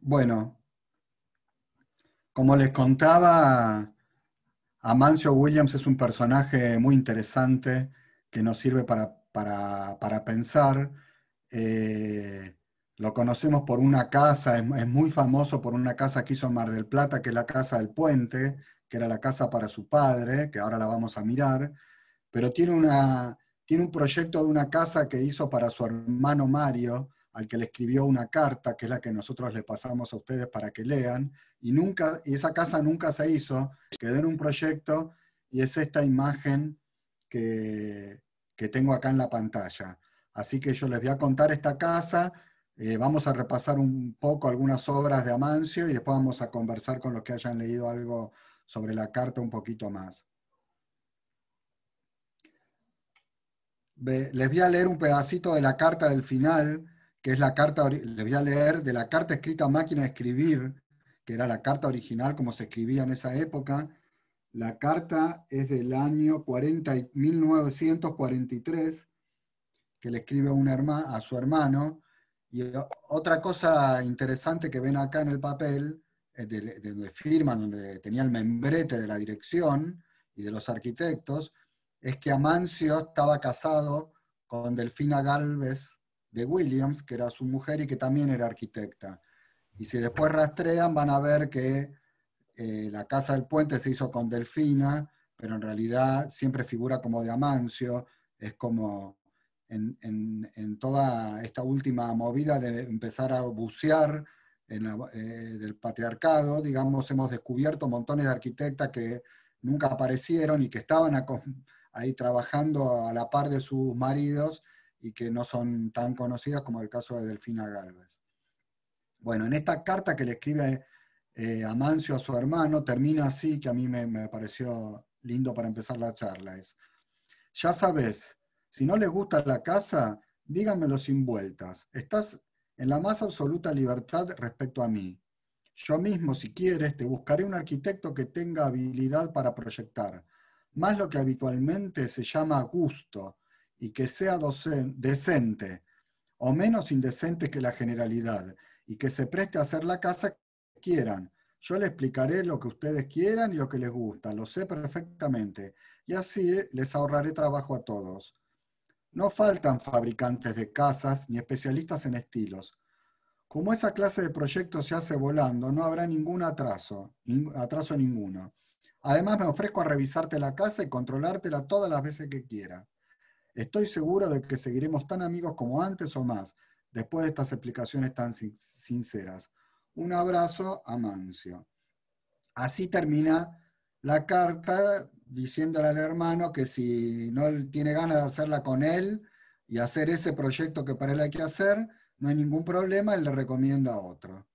Bueno, como les contaba, Amancio Williams es un personaje muy interesante que nos sirve para, para, para pensar. Eh, lo conocemos por una casa, es, muy famoso por una casa que hizo en Mar del Plata, que es la casa del puente, que era la casa para su padre, que ahora la vamos a mirar, pero tiene, tiene un proyecto de una casa que hizo para su hermano Mario, al que le escribió una carta, que es la que nosotros le pasamos a ustedes para que lean, y, nunca, esa casa nunca se hizo, quedó en un proyecto y es esta imagen que, tengo acá en la pantalla. Así que yo les voy a contar esta casa, eh, vamos a repasar un poco algunas obras de Amancio y después vamos a conversar con los que hayan leído algo sobre la carta un poquito más. Les voy a leer un pedacito de la carta del final, es la carta, le voy a leer de la carta escrita máquina de escribir, que era la carta original como se escribía en esa época. La carta es del año 1943, que le escribe a, a su hermano. Y otra cosa interesante que ven acá en el papel, de donde firman, donde tenía el membrete de la dirección y de los arquitectos, es que Amancio estaba casado con Delfina Galvez de Williams, que era su mujer y que también era arquitecta. Y si después rastrean, van a ver que eh, la Casa del Puente se hizo con Delfina, pero en realidad siempre figura como de Amancio. Es como en, toda esta última movida de empezar a bucear en la, eh, del patriarcado, digamos, hemos descubierto montones de arquitectas que nunca aparecieron y que estaban ahí trabajando a la par de sus maridos y que no son tan conocidas como el caso de Delfina Galvez. Bueno, en esta carta que le escribe eh, Amancio a su hermano, termina así, que a mí me, me pareció lindo para empezar la charla, es, ya sabes, si no les gusta la casa, díganmelo sin vueltas. Estás en la más absoluta libertad respecto a mí. Yo mismo, si quieres, te buscaré un arquitecto que tenga habilidad para proyectar, más lo que habitualmente se llama gusto, y que sea decente o menos indecente que la generalidad y que se preste a hacer la casa que quieran. Yo les explicaré lo que ustedes quieran y lo que les gusta, lo sé perfectamente, y así eh, les ahorraré trabajo a todos. No faltan fabricantes de casas ni especialistas en estilos. Como esa clase de proyectos se hace volando, no habrá ningún atraso, atraso ninguno. Además, me ofrezco a revisarte la casa y controlártela todas las veces que quiera. Estoy seguro de que seguiremos tan amigos como antes o más, después de estas explicaciones tan sinceras. Un abrazo, a Mancio. Así termina la carta diciéndole al hermano que si no tiene ganas de hacerla con él y hacer ese proyecto que para él hay que hacer, no hay ningún problema, él le recomienda a otro.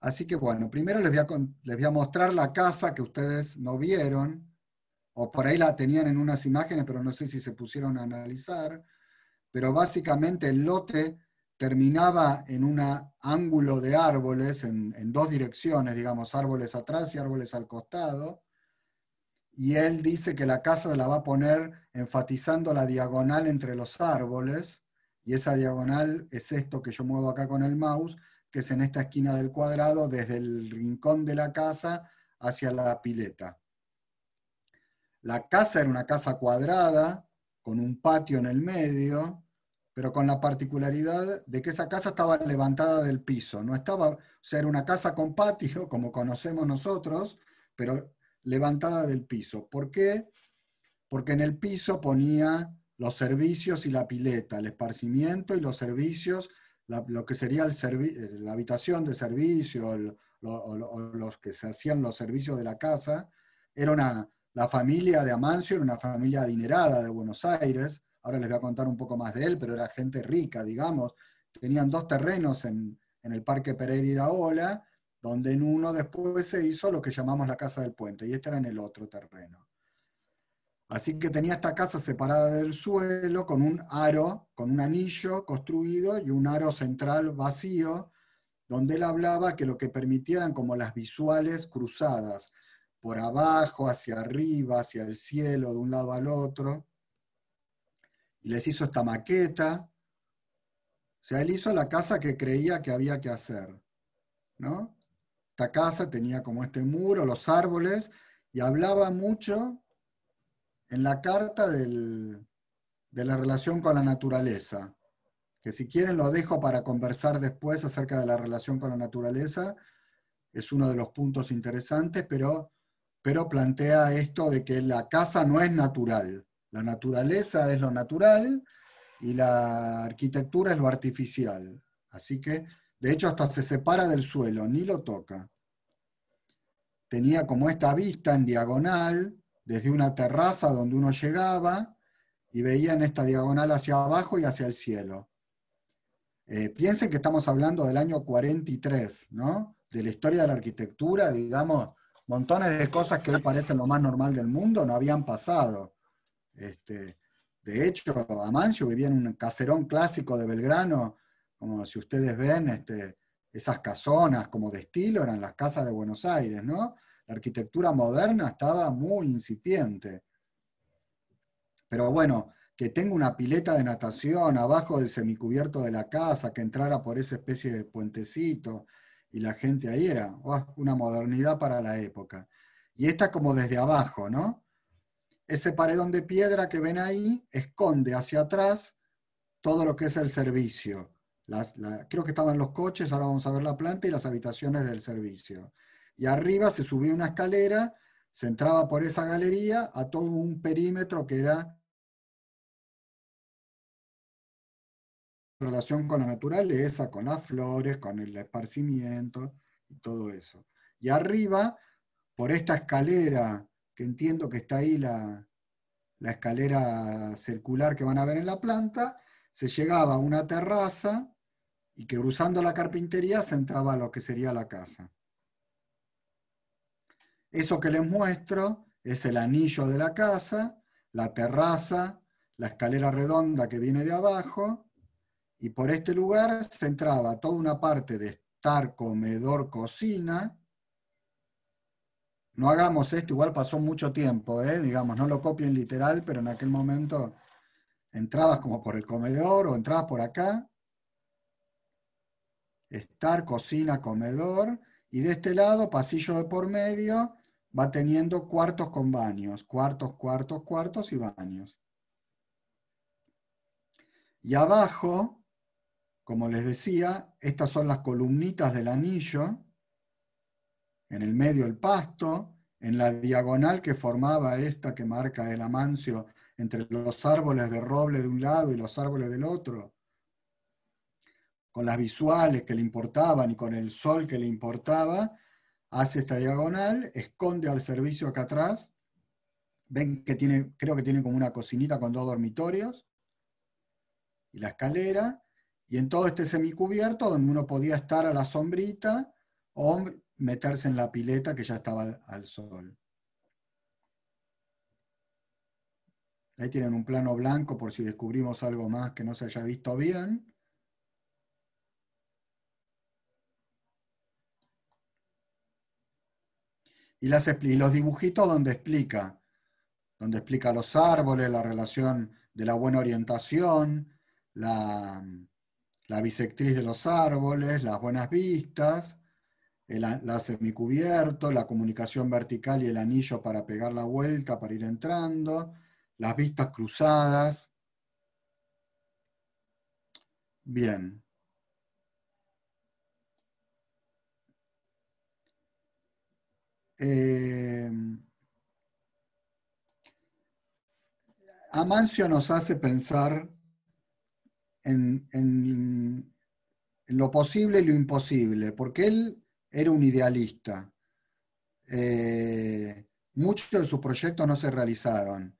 Así que bueno, primero les les voy a mostrar la casa que ustedes no vieron o por ahí la tenían en unas imágenes, pero no sé si se pusieron a analizar, pero básicamente el lote terminaba en un ángulo de árboles, en, dos direcciones, digamos, árboles atrás y árboles al costado, y él dice que la casa la va a poner enfatizando la diagonal entre los árboles, y esa diagonal es esto que yo muevo acá con el mouse, que es en esta esquina del cuadrado, desde el rincón de la casa hacia la pileta. La casa era una casa cuadrada, con un patio en el medio, pero con la particularidad de que esa casa estaba levantada del piso, no estaba, o era una casa con patio, como conocemos nosotros, pero levantada del piso. ¿Por qué? Porque en el piso ponía los servicios y la pileta, el esparcimiento y los servicios, lo que sería la habitación de servicio, o los que se hacían los servicios de la casa, era una, la familia de Amancio era una familia adinerada de Buenos Aires, ahora les voy a contar un poco más de él, pero era gente rica, digamos. Tenían dos terrenos en, el Parque Pereira Ola, donde en uno después se hizo lo que llamamos la Casa del Puente, y este era en el otro terreno. Así que tenía esta casa separada del suelo con un aro, con un anillo construido y un aro central vacío, donde él hablaba que lo que permitieran como las visuales cruzadas, por abajo, hacia arriba, hacia el cielo, de un lado al otro. Y les hizo esta maqueta. O sea, él hizo la casa que creía que había que hacer. ¿no? Esta casa tenía como este muro, los árboles, y hablaba mucho en la carta de la relación con la naturaleza, que si quieren lo dejo para conversar después acerca de la relación con la naturaleza, es uno de los puntos interesantes, pero pero plantea esto de que la casa no es natural. La naturaleza es lo natural y la arquitectura es lo artificial. Así que, de hecho, hasta se separa del suelo, ni lo toca. Tenía como esta vista en diagonal, desde una terraza donde uno llegaba, y veía en esta diagonal hacia abajo y hacia el cielo. Eh, piensen que estamos hablando del año 43, ¿no? De la historia de la arquitectura, digamos, montones de cosas que hoy parecen lo más normal del mundo no habían pasado. Este, de hecho, Amancio vivía en un caserón clásico de Belgrano, como si ustedes ven, este, esas casonas como de estilo eran las casas de Buenos Aires, ¿no? La arquitectura moderna estaba muy incipiente. Pero bueno, que tenga una pileta de natación abajo del semicubierto de la casa, que entrara por esa especie de puentecito, y la gente ahí era oh, una modernidad para la época. Y esta como desde abajo, ¿no? Ese paredón de piedra que ven ahí esconde hacia atrás todo lo que es el servicio. Las, creo que estaban los coches, ahora vamos a ver la planta y las habitaciones del servicio. Y arriba se subía una escalera, se entraba por esa galería a todo un perímetro que era relación con la naturaleza, con las flores, con el esparcimiento y todo eso. Y arriba, por esta escalera, que entiendo que está ahí la, la escalera circular que van a ver en la planta, se llegaba a una terraza y que cruzando la carpintería se entraba a lo que sería la casa. Eso que les muestro es el anillo de la casa, la terraza, la escalera redonda que viene de abajo y por este lugar se entraba toda una parte de estar, comedor, cocina. No hagamos esto, igual pasó mucho tiempo, ¿eh? digamos, no lo copien literal, pero en aquel momento entrabas como por el comedor o entrabas por acá. Estar, cocina, comedor. Y de este lado, pasillo de por medio, va teniendo cuartos con baños, cuartos, cuartos, cuartos y baños. Y abajo como les decía, estas son las columnitas del anillo, en el medio el pasto, en la diagonal que formaba esta que marca el amancio entre los árboles de roble de un lado y los árboles del otro, con las visuales que le importaban y con el sol que le importaba, hace esta diagonal, esconde al servicio acá atrás, ven que tiene, creo que tiene como una cocinita con dos dormitorios, y la escalera, y en todo este semicubierto, donde uno podía estar a la sombrita o meterse en la pileta que ya estaba al, sol. Ahí tienen un plano blanco por si descubrimos algo más que no se haya visto bien. Y, las, y, los dibujitos donde explica, donde explica los árboles, la relación de la buena orientación, la, la bisectriz de los árboles, las buenas vistas, el, la semicubierto, la comunicación vertical y el anillo para pegar la vuelta, para ir entrando, las vistas cruzadas. Bien. Eh, Amancio nos hace pensar en, lo posible y lo imposible, porque él era un idealista. Eh, muchos de sus proyectos no se realizaron.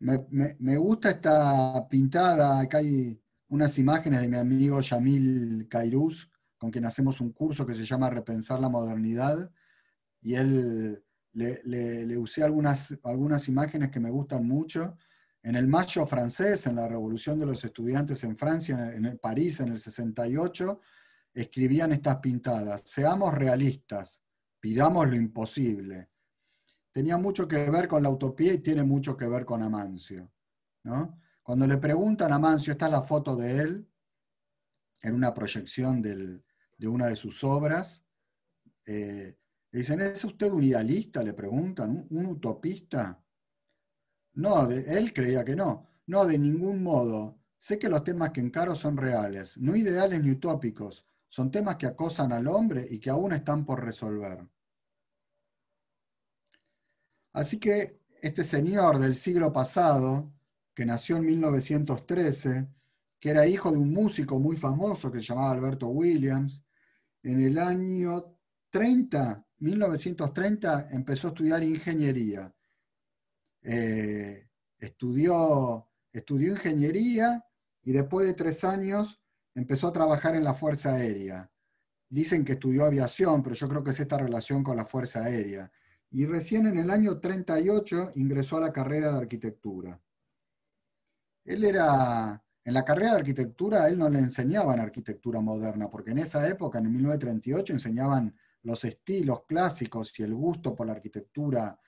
Me, gusta esta pintada, acá hay unas imágenes de mi amigo Yamil Cairuz, con quien hacemos un curso que se llama Repensar la Modernidad, y él le, usé algunas, algunas imágenes que me gustan mucho, en el macho francés, en la Revolución de los Estudiantes en Francia, en, París, en el 68, escribían estas pintadas. Seamos realistas, pidamos lo imposible. Tenía mucho que ver con la utopía y tiene mucho que ver con Amancio. Cuando le preguntan a Amancio, está la foto de él, en una proyección de una de sus obras, eh, le dicen, ¿es usted un idealista? Le preguntan, un utopista? No, él creía que no. No, de ningún modo. Sé que los temas que encaro son reales, no ideales ni utópicos. Son temas que acosan al hombre y que aún están por resolver. Así que este señor del siglo pasado, que nació en 1913, que era hijo de un músico muy famoso que se llamaba Alberto Williams, en el año 30, 1930, empezó a estudiar ingeniería. Eh, estudió, estudió ingeniería y después de tres años empezó a trabajar en la Fuerza Aérea. Dicen que estudió aviación, pero yo creo que es esta relación con la Fuerza Aérea. Y recién en el año 38 ingresó a la carrera de arquitectura. Él era, en la carrera de arquitectura, a él no le enseñaban arquitectura moderna, porque en esa época, en 1938, enseñaban los estilos clásicos y el gusto por la arquitectura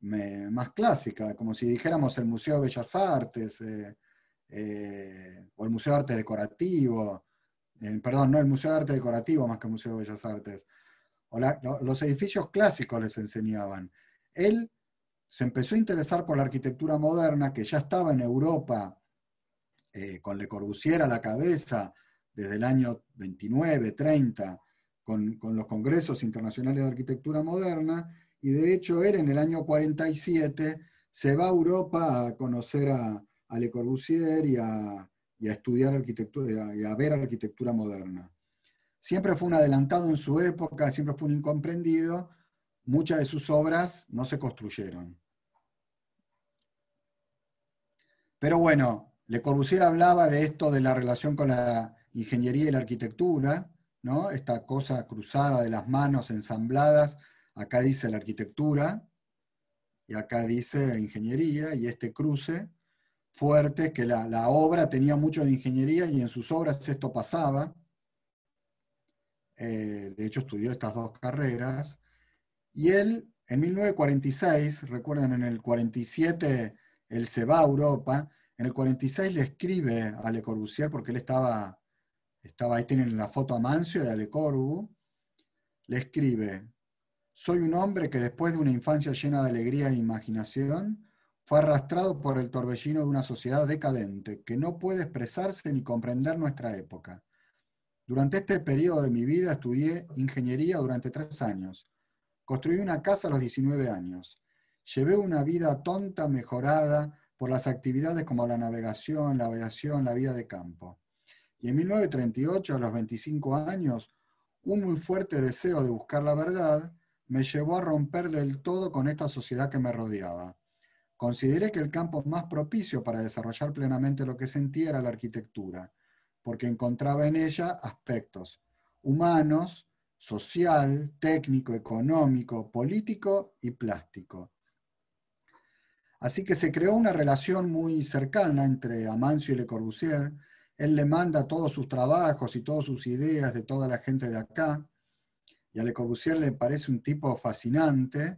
más clásica, como si dijéramos el Museo de Bellas Artes eh, eh, o el Museo de Arte Decorativo, eh, perdón, no el Museo de Arte Decorativo más que el Museo de Bellas Artes, los edificios clásicos les enseñaban. Él se empezó a interesar por la arquitectura moderna que ya estaba en Europa con Le Corbusier a la cabeza desde el año 29, 30, con, con los congresos internacionales de arquitectura moderna, y de hecho él en el año 47 se va a Europa a conocer a, Le Corbusier y a, estudiar arquitectura y a, ver arquitectura moderna. Siempre fue un adelantado en su época, siempre fue un incomprendido. Muchas de sus obras no se construyeron. Pero bueno, Le Corbusier hablaba de esto, de la relación con la ingeniería y la arquitectura, ¿no? esta cosa cruzada de las manos ensambladas acá dice la arquitectura, y acá dice ingeniería, y este cruce fuerte, que la, obra tenía mucho de ingeniería y en sus obras esto pasaba. Eh, de hecho estudió estas dos carreras, y él en 1946, recuerden, en el 47 él se va a Europa, en el 46 le escribe a Le Corbusier, porque él estaba, estaba ahí tienen la foto a Mancio de Le Corbu, le escribe, soy un hombre que después de una infancia llena de alegría e imaginación, fue arrastrado por el torbellino de una sociedad decadente que no puede expresarse ni comprender nuestra época. Durante este periodo de mi vida estudié ingeniería durante tres años. Construí una casa a los 19 años. Llevé una vida tonta, mejorada por las actividades como la navegación, la aviación, la vida de campo. Y en 1938, a los 25 años, un muy fuerte deseo de buscar la verdad me llevó a romper del todo con esta sociedad que me rodeaba. Consideré que el campo más propicio para desarrollar plenamente lo que sentía era la arquitectura, porque encontraba en ella aspectos humanos, social, técnico, económico, político y plástico. Así que se creó una relación muy cercana entre Amancio y Le Corbusier. Él le manda todos sus trabajos y todas sus ideas de toda la gente de acá y a Le Corbusier le parece un tipo fascinante,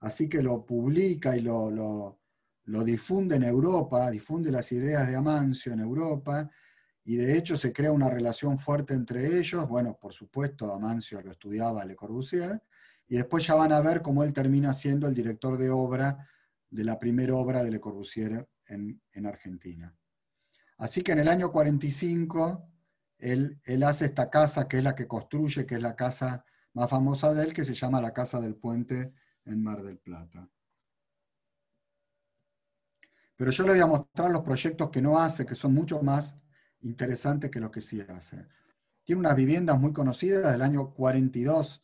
así que lo publica y lo, difunde en Europa, difunde las ideas de Amancio en Europa, y de hecho se crea una relación fuerte entre ellos. Bueno, por supuesto, Amancio lo estudiaba Le Corbusier, y después ya van a ver cómo él termina siendo el director de obra de la primera obra de Le Corbusier en, Argentina. Así que en el año 45 él, él hace esta casa que es la que construye, que es la casa más famosa de él que se llama La Casa del Puente en Mar del Plata. Pero yo le voy a mostrar los proyectos que no hace, que son mucho más interesantes que los que sí hace. Tiene unas viviendas muy conocidas del año 42.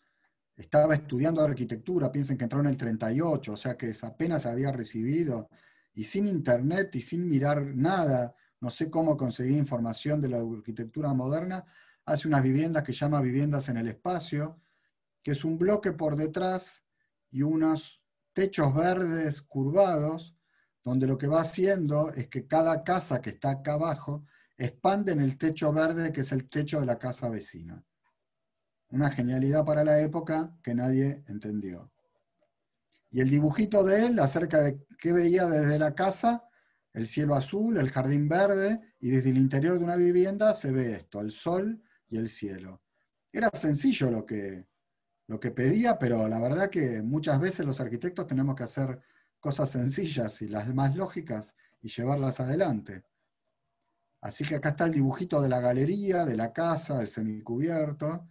Estaba estudiando arquitectura, piensen que entró en el 38, o sea que apenas había recibido, y sin internet y sin mirar nada, no sé cómo conseguir información de la arquitectura moderna, hace unas viviendas que llama viviendas en el espacio, que es un bloque por detrás y unos techos verdes curvados, donde lo que va haciendo es que cada casa que está acá abajo expande en el techo verde, que es el techo de la casa vecina. Una genialidad para la época que nadie entendió. Y el dibujito de él acerca de qué veía desde la casa, el cielo azul, el jardín verde, y desde el interior de una vivienda se ve esto, el sol y el cielo. Era sencillo lo que, lo que pedía, pero la verdad que muchas veces los arquitectos tenemos que hacer cosas sencillas y las más lógicas y llevarlas adelante. Así que acá está el dibujito de la galería, de la casa, del semicubierto,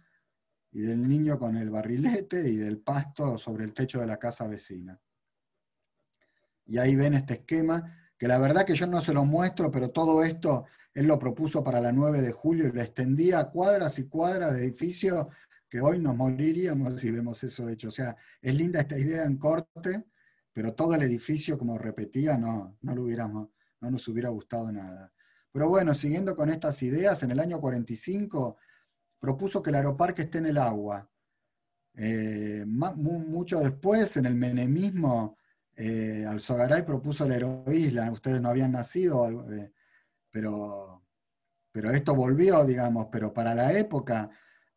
y del niño con el barrilete y del pasto sobre el techo de la casa vecina. Y ahí ven este esquema, que la verdad que yo no se lo muestro, pero todo esto él lo propuso para la 9 de julio y lo extendía a cuadras y cuadras de edificio que hoy nos moriríamos si vemos eso hecho. O sea, es linda esta idea en corte, pero todo el edificio, como repetía, no, no, lo hubiéramos, no nos hubiera gustado nada. Pero bueno, siguiendo con estas ideas, en el año 45 propuso que el aeroparque esté en el agua. Eh, mucho después, en el menemismo, eh, Alzogaray propuso la aeroisla. Ustedes no habían nacido, eh, pero, pero esto volvió, digamos, pero para la época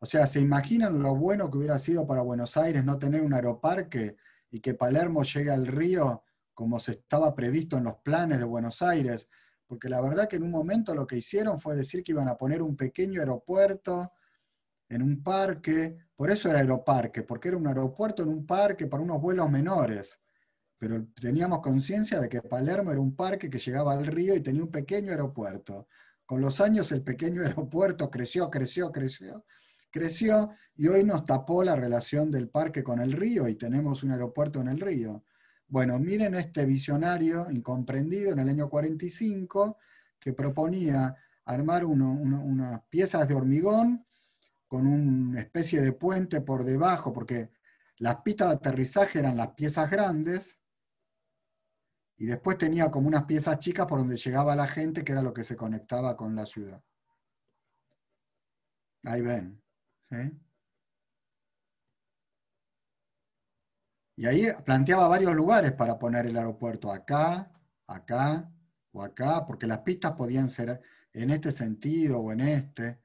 o sea, ¿se imaginan lo bueno que hubiera sido para Buenos Aires no tener un aeroparque y que Palermo llegue al río como se estaba previsto en los planes de Buenos Aires? Porque la verdad que en un momento lo que hicieron fue decir que iban a poner un pequeño aeropuerto en un parque, por eso era aeroparque, porque era un aeropuerto en un parque para unos vuelos menores. Pero teníamos conciencia de que Palermo era un parque que llegaba al río y tenía un pequeño aeropuerto. Con los años el pequeño aeropuerto creció, creció, creció creció y hoy nos tapó la relación del parque con el río y tenemos un aeropuerto en el río. Bueno, miren este visionario incomprendido en el año 45 que proponía armar unas piezas de hormigón con una especie de puente por debajo, porque las pistas de aterrizaje eran las piezas grandes, y después tenía como unas piezas chicas por donde llegaba la gente, que era lo que se conectaba con la ciudad. Ahí ven. Y ahí planteaba varios lugares para poner el aeropuerto, acá, acá o acá, porque las pistas podían ser en este sentido o en este.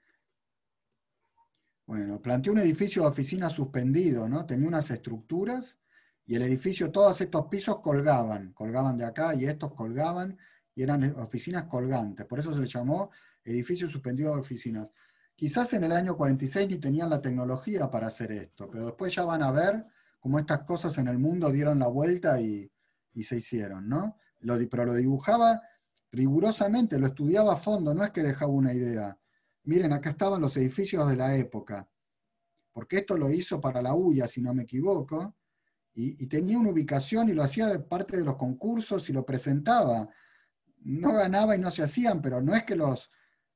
Bueno, planteó un edificio de oficina suspendido, ¿no? Tenía unas estructuras y el edificio, todos estos pisos colgaban, colgaban de acá y estos colgaban y eran oficinas colgantes, por eso se le llamó edificio suspendido de oficinas. Quizás en el año 46 ni tenían la tecnología para hacer esto, pero después ya van a ver cómo estas cosas en el mundo dieron la vuelta y, se hicieron, ¿no? pero lo dibujaba rigurosamente, lo estudiaba a fondo, no es que dejaba una idea. Miren, acá estaban los edificios de la época, porque esto lo hizo para la UIA, si no me equivoco, y tenía una ubicación y lo hacía de parte de los concursos y lo presentaba. No ganaba y no se hacían, pero no es que los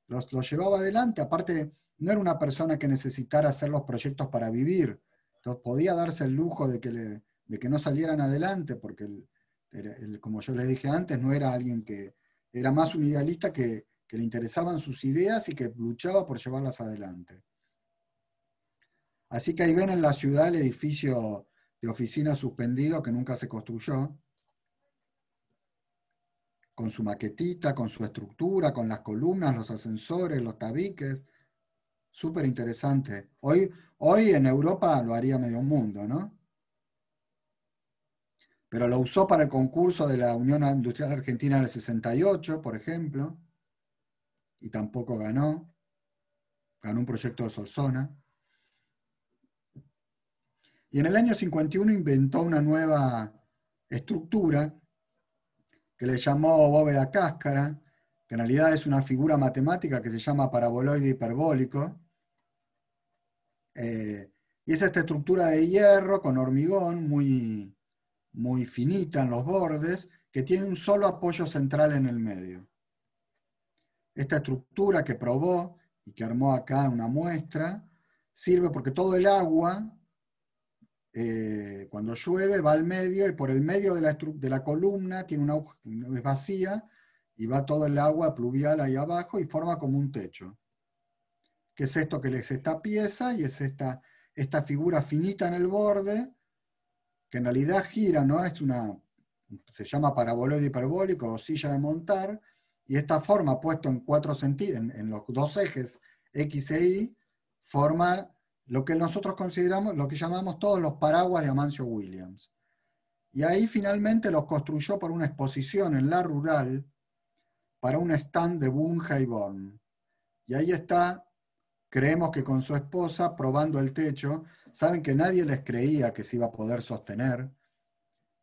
los, llevaba adelante. Aparte, no era una persona que necesitara hacer los proyectos para vivir. Entonces, podía darse el lujo de que, no salieran adelante, porque, como yo les dije antes, no era alguien que era más un idealista que, que le interesaban sus ideas y que luchaba por llevarlas adelante. Así que ahí ven en la ciudad el edificio de oficina suspendido que nunca se construyó, con su maquetita, con su estructura, con las columnas, los ascensores, los tabiques. Súper interesante. Hoy, hoy en Europa lo haría medio mundo, ¿no? Pero lo usó para el concurso de la Unión Industrial Argentina del 68, por ejemplo, y tampoco ganó. Ganó un proyecto de Solsona. Y en el año 51 inventó una nueva estructura que le llamó bóveda cáscara, que en realidad es una figura matemática que se llama paraboloide hiperbólico. Eh, y es esta estructura de hierro con hormigón muy, muy finita en los bordes, que tiene un solo apoyo central en el medio. Esta estructura que probó y que armó acá una muestra, sirve porque todo el agua eh, cuando llueve va al medio y por el medio de la, columna tiene una es vacía y va todo el agua pluvial ahí abajo y forma como un techo. qué es esto que es esta pieza y es esta, esta figura finita en el borde, que en realidad gira, ¿no? Es una, se llama paraboloide hiperbólico o silla de montar, y esta forma puesto en cuatro en los dos ejes X e Y, forma lo que nosotros consideramos, lo que llamamos todos los paraguas de Amancio Williams. Y ahí finalmente los construyó para una exposición en la rural, para un stand de Born. Y ahí está, creemos que con su esposa, probando el techo, saben que nadie les creía que se iba a poder sostener,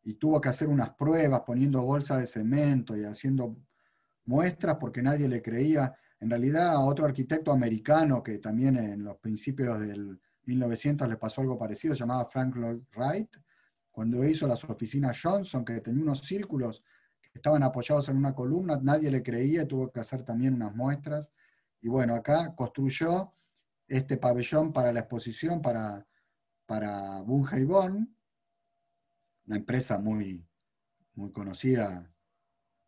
y tuvo que hacer unas pruebas poniendo bolsas de cemento y haciendo muestras porque nadie le creía en realidad a otro arquitecto americano que también en los principios del 1900 le pasó algo parecido, llamaba Frank Lloyd Wright, cuando hizo las oficinas Johnson, que tenía unos círculos que estaban apoyados en una columna, nadie le creía, tuvo que hacer también unas muestras. Y bueno, acá construyó este pabellón para la exposición para, para Bunge y Bonn, una empresa muy, muy conocida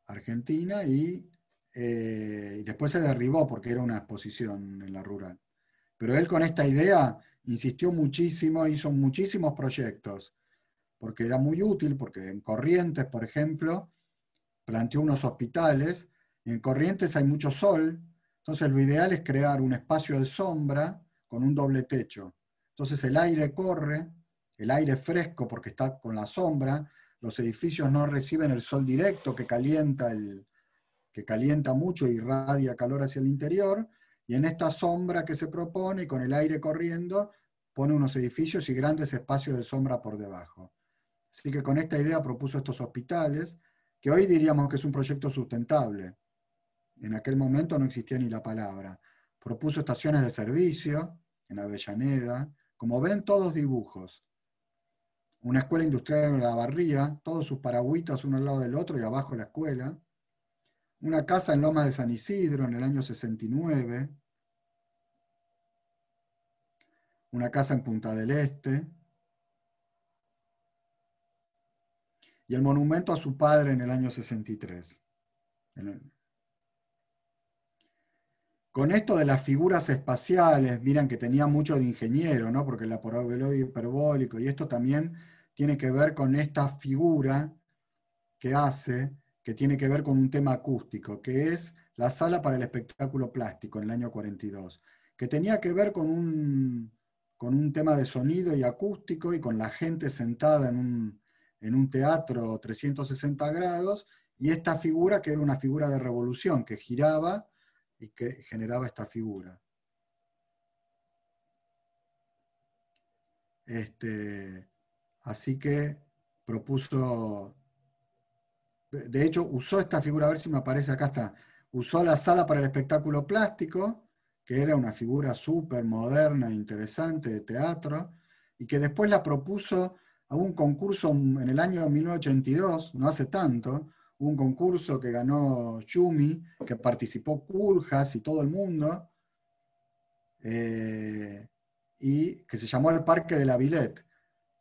argentina, y y eh, después se derribó porque era una exposición en la rural. Pero él con esta idea insistió muchísimo, hizo muchísimos proyectos, porque era muy útil, porque en Corrientes, por ejemplo, planteó unos hospitales, en Corrientes hay mucho sol, entonces lo ideal es crear un espacio de sombra con un doble techo. Entonces el aire corre, el aire fresco porque está con la sombra, los edificios no reciben el sol directo que calienta el, que calienta mucho y irradia calor hacia el interior, y en esta sombra que se propone, con el aire corriendo, pone unos edificios y grandes espacios de sombra por debajo. Así que con esta idea propuso estos hospitales, que hoy diríamos que es un proyecto sustentable. En aquel momento no existía ni la palabra. Propuso estaciones de servicio en Avellaneda, como ven todos dibujos. Una escuela industrial en la barría, todos sus paragüitas uno al lado del otro y abajo la escuela una casa en Loma de San Isidro en el año 69, una casa en Punta del Este, y el monumento a su padre en el año 63. Con esto de las figuras espaciales, miran que tenía mucho de ingeniero, ¿no? porque el paraboloide hiperbólico, y esto también tiene que ver con esta figura que hace que tiene que ver con un tema acústico, que es la sala para el espectáculo plástico en el año 42, que tenía que ver con un, con un tema de sonido y acústico y con la gente sentada en un, teatro 360 grados y esta figura que era una figura de revolución que giraba y que generaba esta figura. Este, así que propuso de hecho usó esta figura, a ver si me aparece, acá está, usó la sala para el espectáculo plástico, que era una figura súper moderna, interesante de teatro, y que después la propuso a un concurso en el año 1982, no hace tanto, un concurso que ganó Yumi, que participó Curjas y todo el mundo, eh, y que se llamó el Parque de la Villette,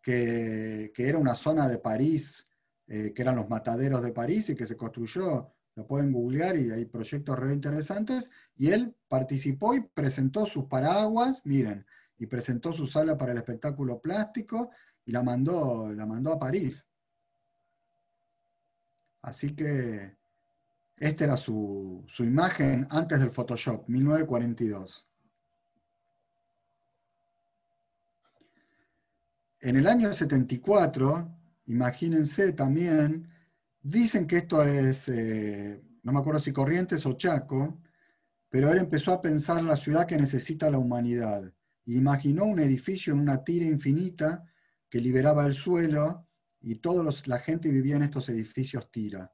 que era una zona de París eh, que eran los mataderos de París y que se construyó, lo pueden googlear y hay proyectos re interesantes, y él participó y presentó sus paraguas, miren, y presentó su sala para el espectáculo plástico y la mandó, la mandó a París. Así que esta era su, su imagen antes del Photoshop, 1942. En el año 74, Imagínense también, dicen que esto es, eh, no me acuerdo si Corrientes o Chaco, pero él empezó a pensar la ciudad que necesita la humanidad. Imaginó un edificio en una tira infinita que liberaba el suelo y toda la gente vivía en estos edificios tira.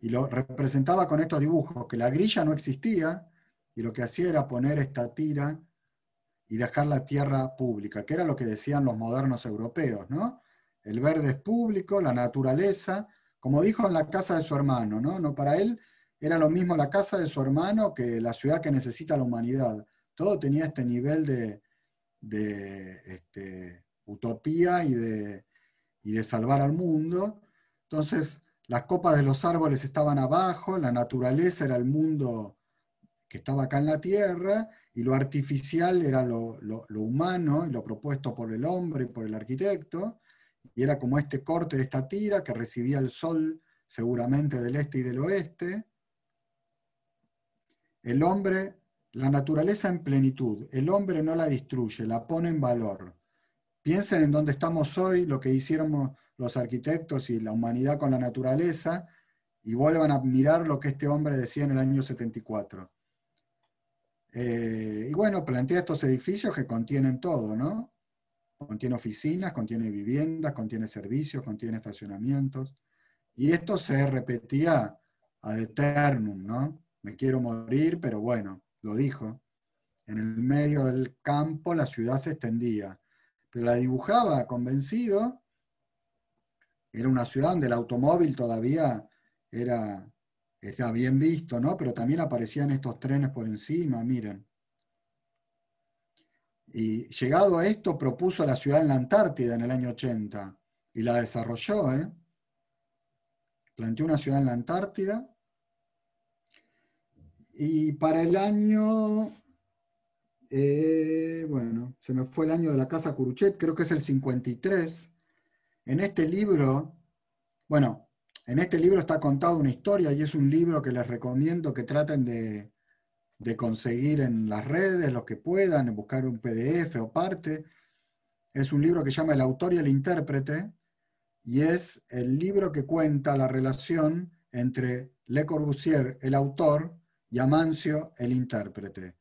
Y lo representaba con estos dibujos, que la grilla no existía y lo que hacía era poner esta tira y dejar la tierra pública, que era lo que decían los modernos europeos, ¿no? El verde es público, la naturaleza, como dijo en la casa de su hermano, ¿no? para él era lo mismo la casa de su hermano que la ciudad que necesita la humanidad. Todo tenía este nivel de, este, utopía y de, salvar al mundo. Entonces, las copas de los árboles estaban abajo, la naturaleza era el mundo que estaba acá en la tierra, y lo artificial era lo, lo humano y lo propuesto por el hombre y por el arquitecto y era como este corte de esta tira que recibía el sol seguramente del este y del oeste. El hombre, la naturaleza en plenitud, el hombre no la destruye, la pone en valor. Piensen en dónde estamos hoy, lo que hicieron los arquitectos y la humanidad con la naturaleza, y vuelvan a mirar lo que este hombre decía en el año 74. Eh, y bueno, plantea estos edificios que contienen todo, ¿no? Contiene oficinas, contiene viviendas, contiene servicios, contiene estacionamientos. Y esto se repetía ad eternum, ¿no? Me quiero morir, pero bueno, lo dijo. En el medio del campo la ciudad se extendía, pero la dibujaba convencido. Era una ciudad donde el automóvil todavía era, está bien visto, ¿no? Pero también aparecían estos trenes por encima, miren. Y llegado a esto, propuso la ciudad en la Antártida en el año 80 y la desarrolló. ¿eh? Planteó una ciudad en la Antártida. Y para el año, eh, bueno, se me fue el año de la Casa Curuchet, creo que es el 53. En este libro, bueno, en este libro está contada una historia y es un libro que les recomiendo que traten de, de conseguir en las redes, los que puedan, buscar un PDF o parte. Es un libro que llama El autor y el intérprete, y es el libro que cuenta la relación entre Le Corbusier, el autor, y Amancio, el intérprete.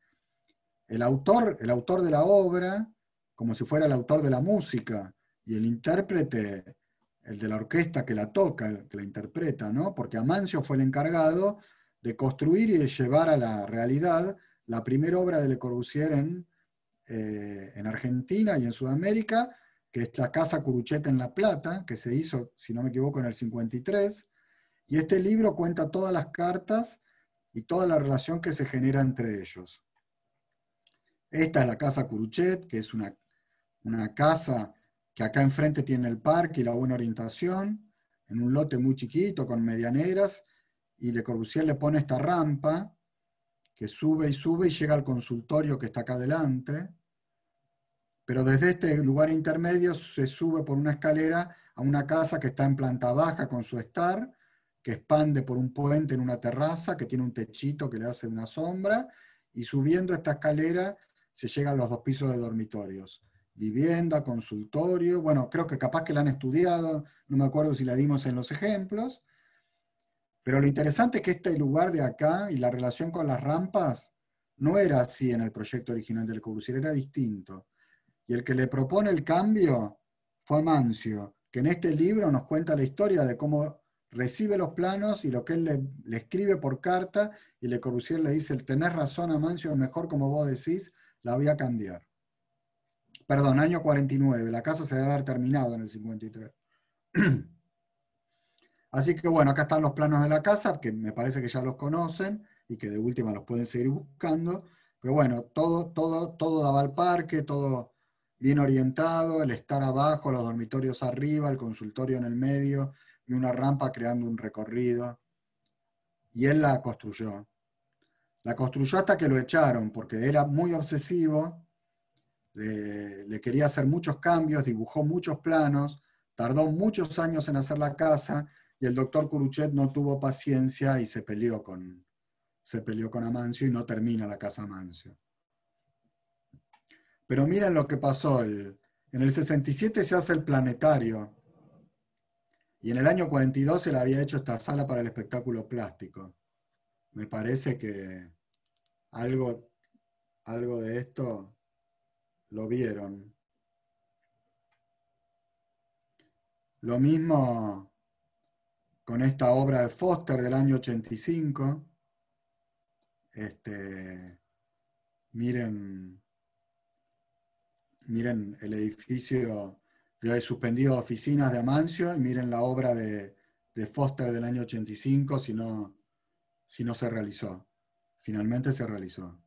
El autor, el autor de la obra, como si fuera el autor de la música, y el intérprete, el de la orquesta que la toca, que la interpreta, ¿no? Porque Amancio fue el encargado de construir y de llevar a la realidad la primera obra de Le Corbusier eh, en, Argentina y en Sudamérica, que es la Casa Curuchet en La Plata, que se hizo, si no me equivoco, en el 53. Y este libro cuenta todas las cartas y toda la relación que se genera entre ellos. Esta es la Casa Curuchet, que es una, una casa que acá enfrente tiene el parque y la buena orientación, en un lote muy chiquito con medianeras, y Le Corbusier le pone esta rampa que sube y sube y llega al consultorio que está acá adelante, pero desde este lugar intermedio se sube por una escalera a una casa que está en planta baja con su estar, que expande por un puente en una terraza, que tiene un techito que le hace una sombra, y subiendo esta escalera se llega a los dos pisos de dormitorios. Vivienda, consultorio, bueno, creo que capaz que la han estudiado, no me acuerdo si la dimos en los ejemplos, pero lo interesante es que este lugar de acá y la relación con las rampas no era así en el proyecto original del Corbusier, era distinto. Y el que le propone el cambio fue Mancio, que en este libro nos cuenta la historia de cómo recibe los planos y lo que él le, escribe por carta, y Le Corbusier le dice, tenés razón a Mancio, mejor como vos decís, la voy a cambiar. Perdón, año 49, la casa se debe haber terminado en el 53. Así que bueno, acá están los planos de la casa, que me parece que ya los conocen y que de última los pueden seguir buscando. Pero bueno, todo, daba al parque, todo bien orientado, el estar abajo, los dormitorios arriba, el consultorio en el medio y una rampa creando un recorrido. Y él la construyó. La construyó hasta que lo echaron, porque era muy obsesivo, le, quería hacer muchos cambios, dibujó muchos planos, tardó muchos años en hacer la casa, y el doctor Curuchet no tuvo paciencia y se peleó con, se peleó con Amancio y no termina la casa Amancio. Pero miren lo que pasó. en el 67 se hace el planetario y en el año 42 se le había hecho esta sala para el espectáculo plástico. Me parece que algo, algo de esto lo vieron. Lo mismo con esta obra de Foster del año 85. Este, miren, miren el edificio de suspendido oficinas de Amancio y miren la obra de, Foster del año 85 si no, si no se realizó. Finalmente se realizó.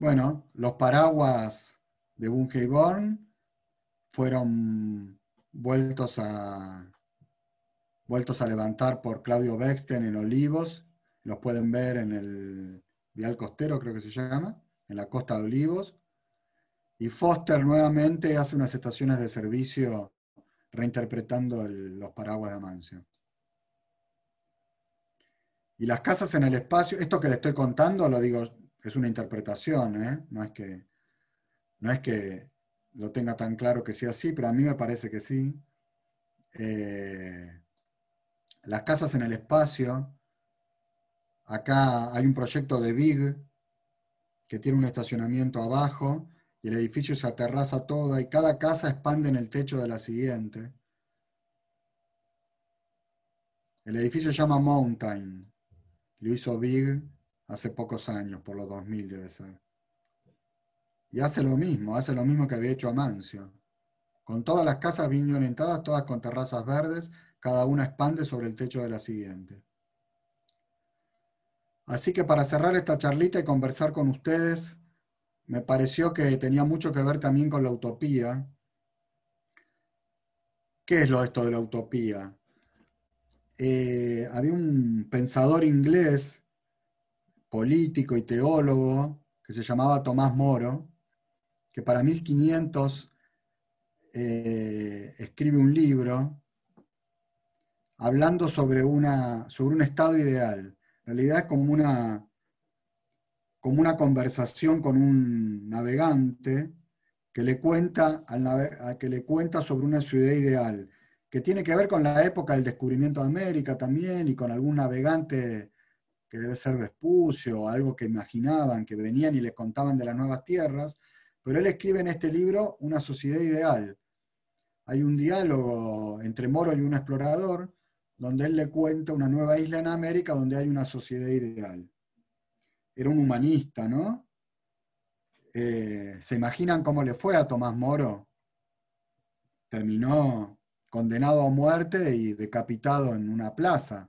Bueno, los paraguas de Born fueron vueltos a, vueltos a levantar por Claudio Bexten en Olivos. Los pueden ver en el Vial Costero, creo que se llama, en la costa de Olivos. Y Foster nuevamente hace unas estaciones de servicio reinterpretando los paraguas de Amancio. Y las casas en el espacio, esto que le estoy contando, lo digo, es una interpretación, ¿eh? no, es que, no es que lo tenga tan claro que sea así, pero a mí me parece que sí. Eh, las casas en el espacio. Acá hay un proyecto de Big que tiene un estacionamiento abajo y el edificio se aterraza toda y cada casa expande en el techo de la siguiente. El edificio se llama Mountain. Lo hizo Big hace pocos años, por los 2000 debe ser. Y hace lo mismo, hace lo mismo que había hecho Amancio. Con todas las casas bien orientadas, todas con terrazas verdes, cada una expande sobre el techo de la siguiente. Así que para cerrar esta charlita y conversar con ustedes, me pareció que tenía mucho que ver también con la utopía. ¿Qué es lo esto de la utopía? Eh, había un pensador inglés, político y teólogo, que se llamaba Tomás Moro, que para 1500 eh, escribe un libro hablando sobre, un estado ideal. En realidad es como una, como una conversación con un navegante que le, cuenta que le cuenta sobre una ciudad ideal, que tiene que ver con la época del descubrimiento de América también y con algún navegante que debe ser Vespucio, algo que imaginaban, que venían y les contaban de las nuevas tierras, pero él escribe en este libro una sociedad ideal. Hay un diálogo entre Moro y un explorador, donde él le cuenta una nueva isla en América donde hay una sociedad ideal. Era un humanista, ¿no? Eh, ¿Se imaginan cómo le fue a Tomás Moro? Terminó condenado a muerte y decapitado en una plaza.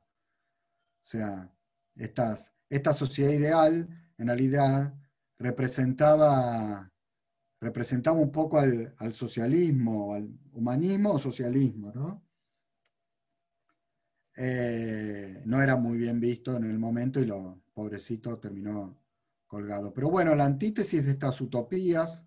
O sea, estas, esta sociedad ideal en realidad representaba representamos un poco al, socialismo, al humanismo o socialismo, ¿no? Eh, no era muy bien visto en el momento y lo pobrecito terminó colgado. Pero bueno, la antítesis de estas utopías,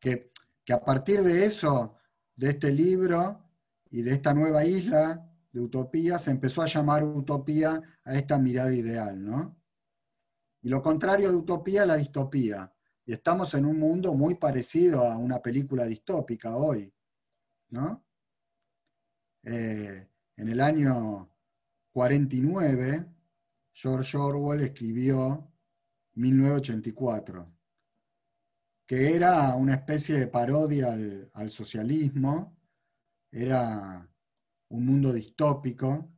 que, que a partir de eso, de este libro y de esta nueva isla de utopía, se empezó a llamar utopía a esta mirada ideal, ¿no? Y lo contrario de utopía, la distopía. Y estamos en un mundo muy parecido a una película distópica hoy, eh, en el año 49, George Orwell escribió 1984, que era una especie de parodia al, socialismo, era un mundo distópico.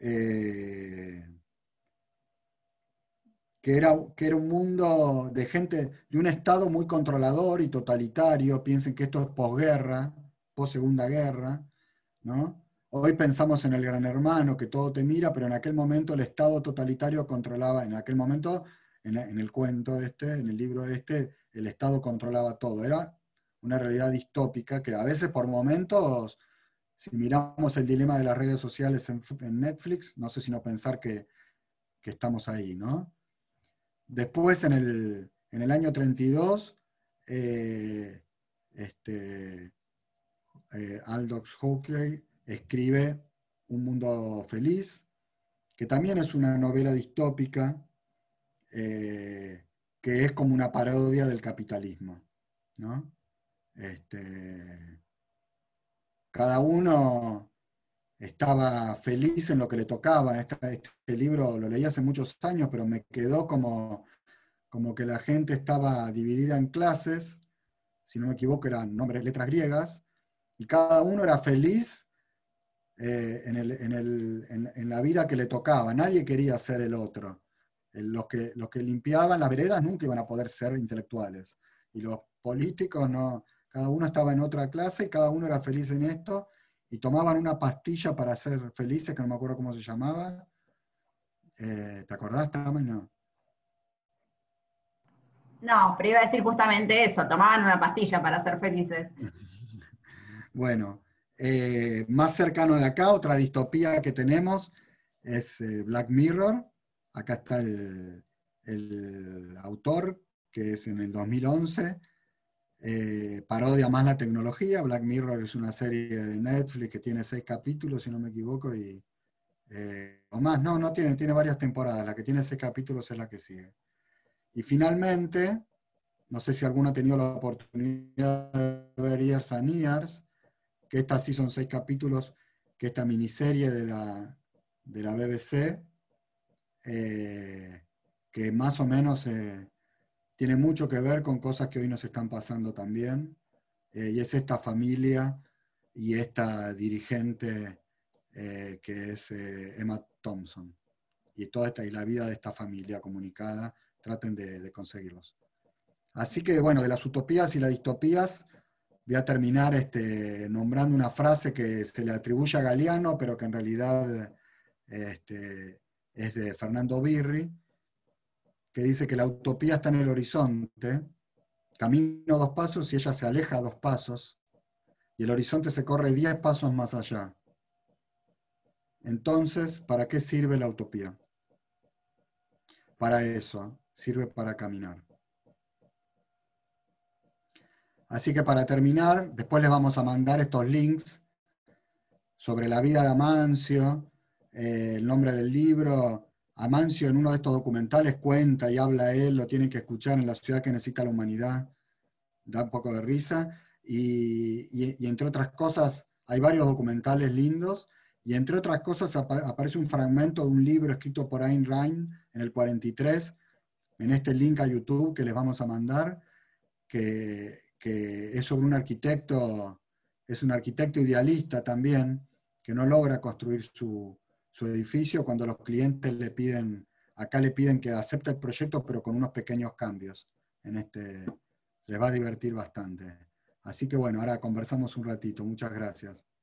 Eh, que era, un mundo de gente, de un Estado muy controlador y totalitario, piensen que esto es posguerra, possegunda Segunda Guerra, ¿no? Hoy pensamos en el gran hermano, que todo te mira, pero en aquel momento el Estado totalitario controlaba, en aquel momento, en, el cuento este, en el libro este, el Estado controlaba todo. Era una realidad distópica que a veces por momentos, si miramos el dilema de las redes sociales en, Netflix, no sé si no pensar que, que estamos ahí, ¿no? Después, en el, año 32, eh, este, eh, Aldox Huxley escribe Un mundo feliz, que también es una novela distópica, eh, que es como una parodia del capitalismo. ¿no? Este, cada uno estaba feliz en lo que le tocaba. Este, libro lo leí hace muchos años, pero me quedó como, como que la gente estaba dividida en clases, si no me equivoco eran nombres, letras griegas, y cada uno era feliz eh, en, el, en, la vida que le tocaba. Nadie quería ser el otro. Los que, los que limpiaban las veredas nunca iban a poder ser intelectuales. Y los políticos no, cada uno estaba en otra clase, y cada uno era feliz en esto, y tomaban una pastilla para ser felices, que no me acuerdo cómo se llamaba. Eh, ¿Te acordás, Tama? No. pero iba a decir justamente eso, tomaban una pastilla para ser felices. bueno, eh, más cercano de acá, otra distopía que tenemos es eh, Black Mirror. Acá está el autor, que es en el 2011. Eh, parodia más la tecnología. Black Mirror es una serie de Netflix que tiene seis capítulos, si no me equivoco, y, eh, o más. No, no tiene, tiene varias temporadas. La que tiene seis capítulos es la que sigue. Y finalmente, no sé si alguno ha tenido la oportunidad de ver Years and Years, que estas sí son seis capítulos, que esta miniserie de la, de la BBC, eh, que más o menos tiene mucho que ver con cosas que hoy nos están pasando también, eh, y es esta familia y esta dirigente eh, que es eh, Emma Thompson, y toda esta, y la vida de esta familia comunicada, traten de, conseguirlos. Así que bueno, de las utopías y las distopías, voy a terminar este, nombrando una frase que se le atribuye a Galeano, pero que en realidad este, es de Fernando Birri, que dice que la utopía está en el horizonte, camino dos pasos y ella se aleja dos pasos, y el horizonte se corre diez pasos más allá. Entonces, ¿para qué sirve la utopía? Para eso, sirve para caminar. Así que para terminar, después les vamos a mandar estos links sobre la vida de Amancio, eh, el nombre del libro, Amancio en uno de estos documentales cuenta y habla él, lo tienen que escuchar en la ciudad que necesita la humanidad, da un poco de risa, y, entre otras cosas, hay varios documentales lindos, y entre otras cosas aparece un fragmento de un libro escrito por Ayn Rand en el 43, en este link a YouTube que les vamos a mandar, que, que es sobre un arquitecto, es un arquitecto idealista también, que no logra construir su, su edificio cuando los clientes le piden, acá le piden que acepte el proyecto, pero con unos pequeños cambios. En este, les va a divertir bastante. Así que bueno, ahora conversamos un ratito. Muchas gracias.